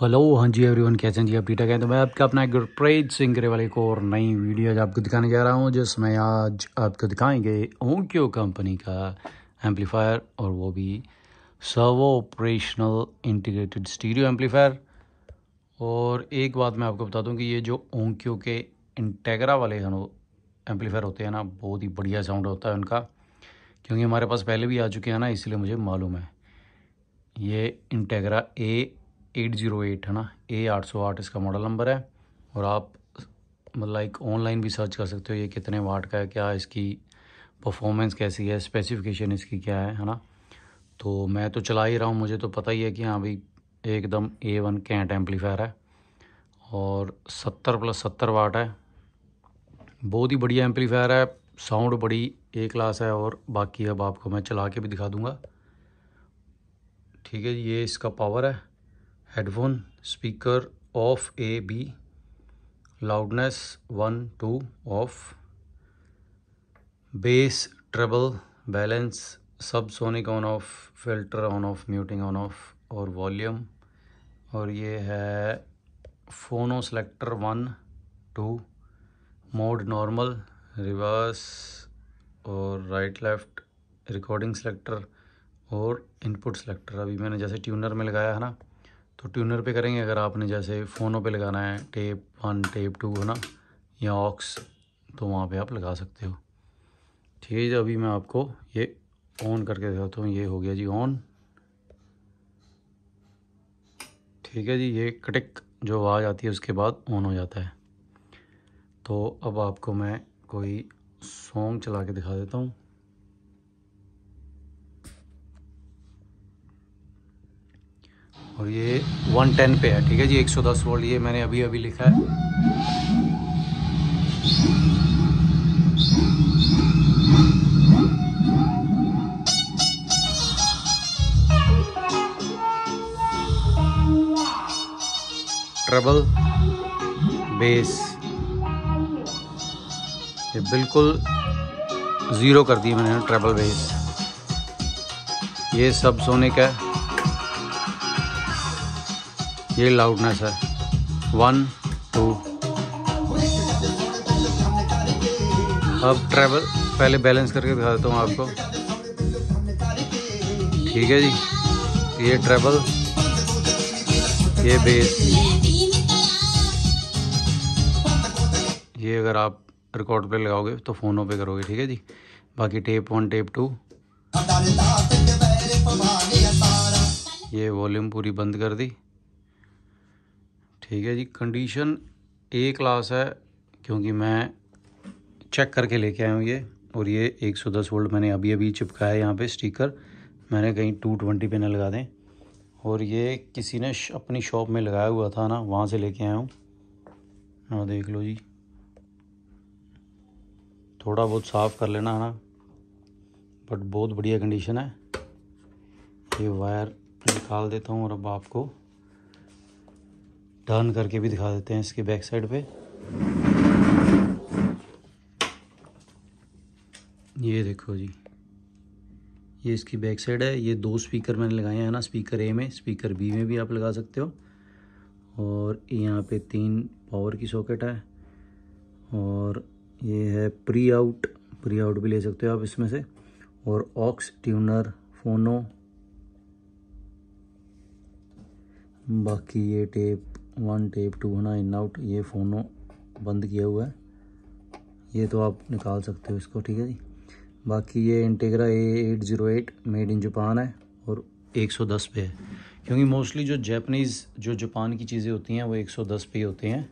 hello हाँ जी everyone कैसे हैं जी आप ठीक हैं तो मैं आपका अपना गुरप्रीत सिंह वाले को और नई वीडियो आज आपको दिखाने जा रहा हूँ जिसमें आज आपको दिखाएंगे ओंक्यो कंपनी का एम्पलीफायर और वो भी servo operational integrated stereo amplifier और एक बात मैं आपको बता दूँ कि ये जो ओंक्यो के इंटेगरा वाले एम्पलीफायर होते हैं ना बहुत ही बढ़िया साउंड होता है उनका क्योंकि हमारे पास पहले भी आ चुके हैं ना इसलिए मुझे मालूम है ये Integra A eight zero eight है ना ए आठ सौ आठ इसका मॉडल नंबर है और आप मतलब लाइक ऑनलाइन भी सर्च कर सकते हो ये कितने वाट का है क्या इसकी परफॉर्मेंस कैसी है स्पेसिफिकेशन इसकी क्या है है ना तो मैं तो चला ही रहा हूँ मुझे तो पता ही है कि हाँ भाई एकदम ए वन कैंट एम्पलीफायर है और सत्तर प्लस सत्तर वाट है बहुत ही बढ़िया एम्पलीफायर है साउंड बड़ी ए क्लास है और बाकी अब आपको मैं चला के भी दिखा दूँगा ठीक है ये इसका पावर है headphone speaker off A B loudness one two off bass treble balance subsonic on off filter on off muting on off और वॉल्यूम और ये है phono selector one two mode normal reverse और right left recording selector और input selector अभी मैंने जैसे tuner में लगाया है ना तो ट्यूनर पे करेंगे अगर आपने जैसे फ़ोनों पे लगाना है टेप वन टेप टू है ना या ऑक्स तो वहाँ पे आप लगा सकते हो ठीक है जी अभी मैं आपको ये ऑन करके दिखाता हूँ ये हो गया जी ऑन ठीक है जी ये कटिक जो आवाज़ आती है उसके बाद ऑन हो जाता है तो अब आपको मैं कोई सॉन्ग चला के दिखा देता हूँ और ये 110 पे है ठीक है जी 110 वोल्ट ये मैंने अभी अभी लिखा है ट्रबल बेस ये बिल्कुल ज़ीरो कर दी मैंने ट्रबल बेस ये सब सोने का है ये लाउडनेस है वन टू अब ट्रैवल पहले बैलेंस करके दिखा देता हूँ आपको ठीक है जी ये ट्रैवल ये बेस ये अगर आप रिकॉर्ड पे लगाओगे तो फ़ोनों पे करोगे ठीक है जी बाकी टेप वन टेप टू ये वॉल्यूम पूरी बंद कर दी ठीक है जी कंडीशन ए क्लास है क्योंकि मैं चेक करके लेके आया हूँ ये और ये 110 वोल्ट मैंने अभी अभी चिपकाया है यहाँ पे स्टिकर मैंने कहीं 220 पे ना लगा दें और ये किसी ने अपनी शॉप में लगाया हुआ था ना वहाँ से लेके आया हूँ हाँ देख लो जी थोड़ा बहुत साफ़ कर लेना है ना बट बहुत बढ़िया कंडीशन है ये वायर निकाल देता हूँ और अब आपको टर्न करके भी दिखा देते हैं इसके बैक साइड पे ये देखो जी ये इसकी बैक साइड है ये दो स्पीकर मैंने लगाए हैं ना स्पीकर ए में स्पीकर बी में भी आप लगा सकते हो और यहाँ पे तीन पावर की सॉकेट है और ये है प्री आउट प्री आउट भी ले सकते हो आप इसमें से और ऑक्स ट्यूनर फोनो बाकी ये टेप वन टेप टू है ना इन आउट ये फोनो बंद किया हुआ है ये तो आप निकाल सकते हो इसको ठीक है जी बाकी ये Integra A eight zero eight made in Japan है और 110 पे है क्योंकि मोस्टली जो जैपनीज़ जो जापान की चीज़ें होती हैं वो 110 पे ही होती हैं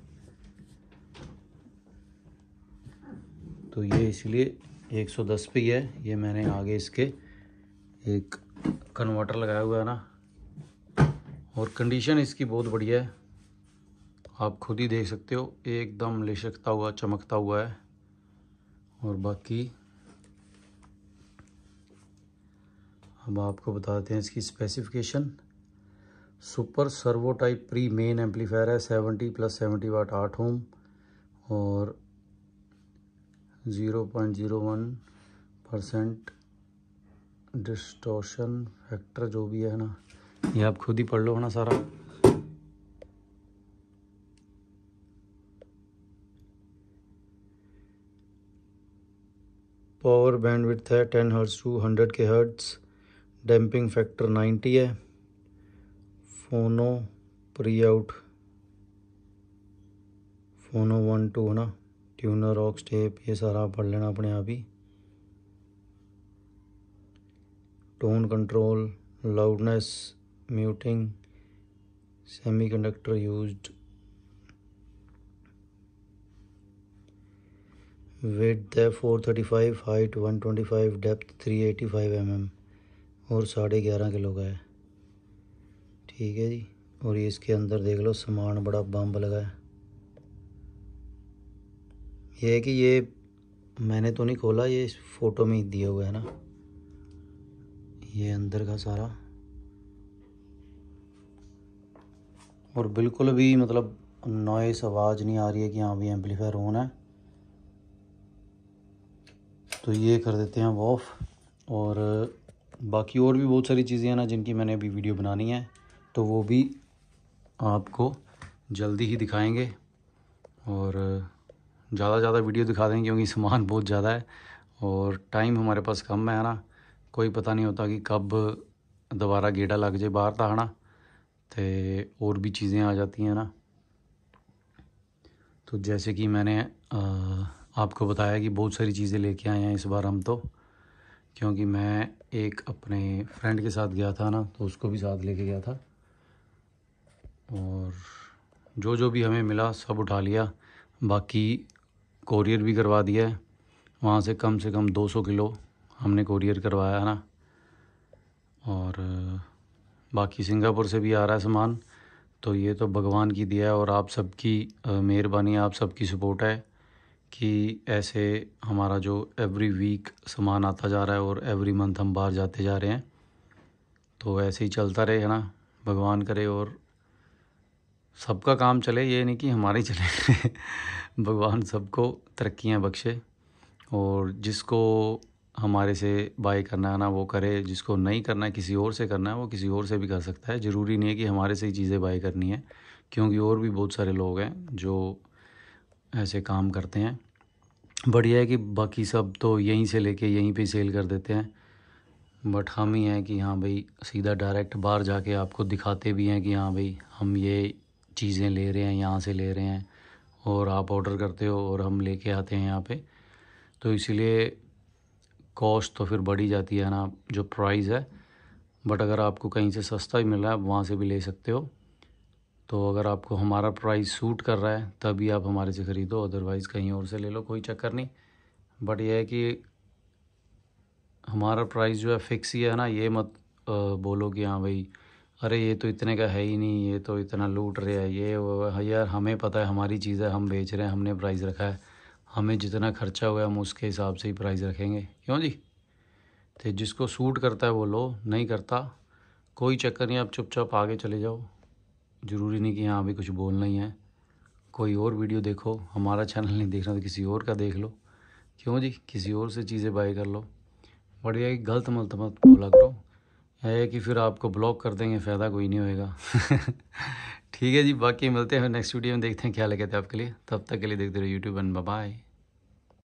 तो ये इसलिए 110 पे ही है ये मैंने आगे इसके एक कन्वर्टर लगाया हुआ है ना और कंडीशन इसकी बहुत बढ़िया है आप खुद ही देख सकते हो एकदम लिशकता हुआ चमकता हुआ है और बाकी अब आपको बताते हैं इसकी specification super servo type pre main amplifier है 70 प्लस 70 वाट आठ होम और 0.01 परसेंट डिस्टोशन फैक्टर जो भी है ना ये आप खुद ही पढ़ लो है ना सारा पावर बैंड विथ है ten hertz to hundred K hertz damping factor ninety है phono pre out phono one two है ना ट्यूनर ऑक्स स्टेप ये सारा पढ़ लेना अपने आप ही tone control loudness muting semiconductor used weight है four thirty five height one twenty five depth three eighty five M M और साढ़े ग्यारह किलो का है ठीक है जी और ये इसके अंदर देख लो सामान बड़ा बम्ब लगा है ये है कि ये मैंने तो नहीं खोला ये इस फ़ोटो में ही दिया हुआ है ना ये अंदर का सारा और बिल्कुल भी मतलब नॉइस आवाज़ नहीं आ रही है कि हाँ भी एम्पलीफायर होना है तो ये कर देते हैं हम ऑफ़ और बाकी और भी बहुत सारी चीज़ें हैं ना जिनकी मैंने अभी वीडियो बनानी है तो वो भी आपको जल्दी ही दिखाएंगे और ज़्यादा ज़्यादा वीडियो दिखा देंगे क्योंकि सामान बहुत ज़्यादा है और टाइम हमारे पास कम है ना कोई पता नहीं होता कि कब दोबारा गेड़ा लग जाए बाहर था है ना तो और भी चीज़ें आ जाती हैं ना तो जैसे कि मैंने आ, आपको बताया कि बहुत सारी चीज़ें लेके आए हैं इस बार हम तो क्योंकि मैं एक अपने फ्रेंड के साथ गया था ना तो उसको भी साथ लेके गया था और जो जो भी हमें मिला सब उठा लिया बाकी कोरियर भी करवा दिया है वहाँ से कम से कम 200 किलो हमने कोरियर करवाया ना और बाकी सिंगापुर से भी आ रहा है सामान तो ये तो भगवान की दिया है और आप सबकी मेहरबानी आप सबकी सपोर्ट है कि ऐसे हमारा जो एवरी वीक सामान आता जा रहा है और एवरी मंथ हम बाहर जाते जा रहे हैं तो ऐसे ही चलता रहे है ना भगवान करे और सबका काम चले ये नहीं कि हमारे चले भगवान सबको तरक्याँ बख्शे और जिसको हमारे से बाय करना है ना वो करे जिसको नहीं करना है किसी और से करना है वो किसी और से भी कर सकता है ज़रूरी नहीं है कि हमारे से ही चीज़ें बाय करनी है क्योंकि और भी बहुत सारे लोग हैं जो ऐसे काम करते हैं बढ़िया है कि बाकी सब तो यहीं से लेके यहीं पे सेल कर देते हैं बट हम ही हैं कि हाँ भाई सीधा डायरेक्ट बाहर जाके आपको दिखाते भी हैं कि हाँ भाई हम ये चीज़ें ले रहे हैं यहाँ से ले रहे हैं और आप ऑर्डर करते हो और हम लेके आते हैं यहाँ पे तो इसीलिए कॉस्ट तो फिर बढ़ी जाती है ना जो प्राइस है बट अगर आपको कहीं से सस्ता ही मिल रहा है आप वहाँ से भी ले सकते हो तो अगर आपको हमारा प्राइस सूट कर रहा है तभी आप हमारे से ख़रीदो अदरवाइज़ कहीं और से ले लो कोई चक्कर नहीं बट यह है कि हमारा प्राइस जो है फ़िक्स ही है ना ये मत आ, बोलो कि हाँ भाई अरे ये तो इतने का है ही नहीं ये तो इतना लूट रहे हैं ये वो हाँ यार हमें पता है हमारी चीज़ है हम बेच रहे हैं हमने प्राइस रखा है हमें जितना खर्चा हुआ हम उसके हिसाब से ही प्राइस रखेंगे क्यों जी तो जिसको सूट करता है वो लो नहीं करता कोई चक्कर नहीं आप चुपचाप आगे चले जाओ ज़रूरी नहीं कि यहाँ अभी कुछ बोलना ही है कोई और वीडियो देखो हमारा चैनल नहीं देखना तो किसी और का देख लो क्यों जी किसी और से चीज़ें बाई कर लो बट गलत मलत मत बोला करो है कि फिर आपको ब्लॉक कर देंगे फ़ायदा कोई नहीं होएगा ठीक है जी बाकी मिलते हैं नेक्स्ट वीडियो में देखते हैं क्या लगे थे आपके लिए तब तक के लिए देखते रहो यूट्यूब एंड बाय